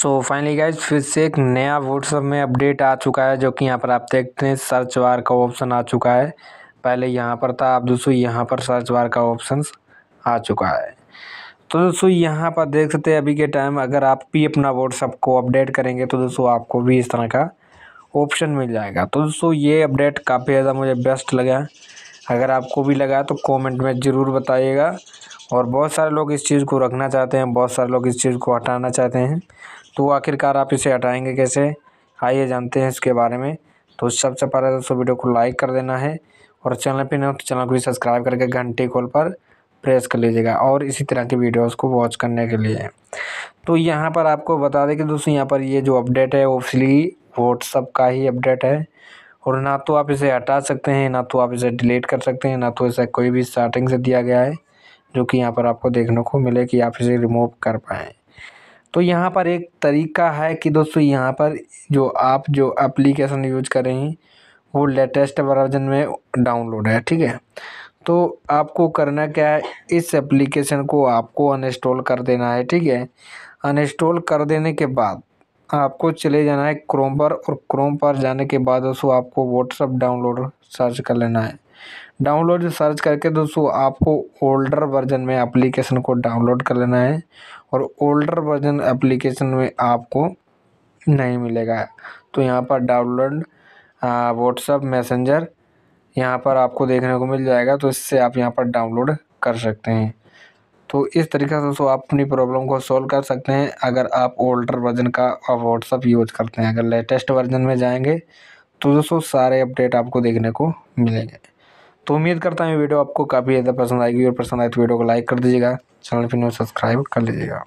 so finally guys फिर से एक नया व्हाट्सअप में अपडेट आ चुका है जो कि यहाँ पर आप देखते हैं सर्च वार का ऑप्शन आ चुका है पहले यहाँ पर था आप दोस्तों यहाँ पर सर्च वार का ऑप्शन आ चुका है तो दोस्तों यहाँ पर देख सकते हैं अभी के टाइम अगर आप भी अपना व्हाट्सअप को अपडेट करेंगे तो दोस्तों आपको भी इस तरह का ऑप्शन मिल जाएगा तो दोस्तों ये अपडेट काफ़ी ज़्यादा मुझे बेस्ट लगा अगर आपको भी लगा तो कमेंट में ज़रूर बताइएगा और बहुत सारे लोग इस चीज़ को रखना चाहते हैं बहुत सारे लोग इस चीज़ को हटाना चाहते हैं तो आखिरकार आप इसे हटाएंगे कैसे आइए जानते हैं इसके बारे में तो सबसे पहले दोस्तों वीडियो को लाइक कर देना है और चैनल पर हो तो चैनल को भी सब्सक्राइब करके घंटे कॉल पर प्रेस कर लीजिएगा और इसी तरह की वीडियोस को वॉच करने के लिए तो यहाँ पर आपको बता दें कि दोस्तों यहाँ पर ये जो अपडेट है वो फ्री व्हाट्सअप का ही अपडेट है और ना तो आप इसे हटा सकते हैं ना तो आप इसे डिलीट कर सकते हैं ना तो इसे कोई भी स्टार्टिंग से दिया गया है जो कि यहाँ पर आपको देखने को मिले कि आप इसे रिमूव कर पाएँ तो यहाँ पर एक तरीका है कि दोस्तों यहाँ पर जो आप जो एप्लीकेशन यूज कर रहे हैं वो लेटेस्ट वर्जन में डाउनलोड है ठीक है तो आपको करना क्या है इस एप्लीकेशन को आपको अनइंस्टॉल कर देना है ठीक है अनइंस्टॉल कर देने के बाद आपको चले जाना है क्रोम पर और क्रोम पर जाने के बाद दोस्तों आपको व्हाट्सअप डाउनलोड सर्च कर लेना है डाउनलोड सर्च करके दोस्तों आपको ओल्डर वर्जन में एप्लीकेशन को डाउनलोड कर लेना है और ओल्डर वर्जन एप्लीकेशन में आपको नहीं मिलेगा तो यहाँ पर डाउनलोड व्हाट्सअप मैसेंजर यहाँ पर आपको देखने को मिल जाएगा तो इससे आप यहाँ पर डाउनलोड कर सकते हैं तो इस तरीके से दोस्तों आप अपनी प्रॉब्लम को सोल्व कर सकते हैं अगर आप ओल्डर वर्जन का व्हाट्सअप यूज करते हैं अगर लेटेस्ट वर्जन में जाएंगे तो दोस्तों सारे अपडेट आपको देखने को मिलेंगे तो उम्मीद करता हूँ वीडियो आपको काफ़ी ज़्यादा पसंद आएगी और पसंद आए तो वीडियो को लाइक कर दीजिएगा चैनल पर सब्सक्राइब कर लीजिएगा